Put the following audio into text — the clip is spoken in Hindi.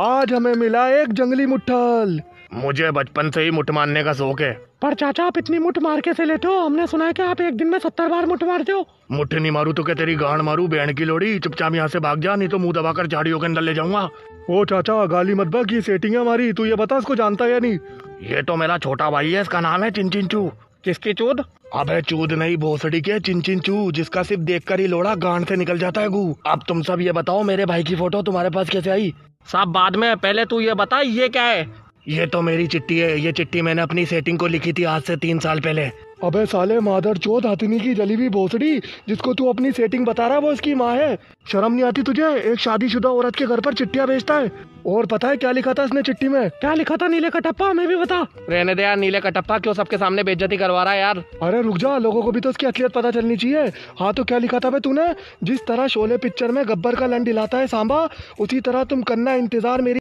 आज हमें मिला एक जंगली मुठल मुझे बचपन से ही मुठ मारने का शौक है पर चाचा आप इतनी मुठ मार के से लेते हो हमने सुना है कि आप एक दिन में सत्तर बार मुठ मारते हो मुठ नहीं मारू तो क्या तेरी गांड मारू बहन की लोड़ी चुपचाप यहाँ से भाग जा नहीं तो मुंह दबाकर झाड़ियों के अंदर ले जाऊंगा ओ चाचा गाली मत बक ये सेटिंग है हमारी तू ये बता इसको जानता है या नहीं ये तो मेरा छोटा भाई है इसका नाम है चिंचिंचू किसकी चूद अब है चूद नहीं भोसड़ी के चिंचिंचू जिसका सिर्फ देख ही लोड़ा गांड से निकल जाता है गु अब तुम सब ये बताओ मेरे भाई की फोटो तुम्हारे पास कैसे आई साहब बाद में पहले तू ये बता ये क्या है ये तो मेरी चिट्ठी है ये चिट्ठी मैंने अपनी सेटिंग को लिखी थी आज से तीन साल पहले अबे साले माधर चौथ हथनी की जली हुई भोसड़ी जिसको तू अपनी सेटिंग बता रहा है वो इसकी माँ है शर्म नहीं आती तुझे एक शादीशुदा औरत के घर पर चिट्ठिया भेजता है और पता है क्या लिखा था इसने चिट्ठी में क्या लिखा था नीले कटप्पा हमें भी बता रहने दे यार नीले कटप्पा क्यों सबके सामने बेज्जती करवा रहा है यार अरे रुक जा लोगों को भी तो उसकी असलियत पता चलनी चाहिए हाँ तो क्या लिखा था भाई तूने जिस तरह शोले पिक्चर में गब्बर का लंड हिलाता है सांबा उसी तरह तुम करना इंतजार मेरी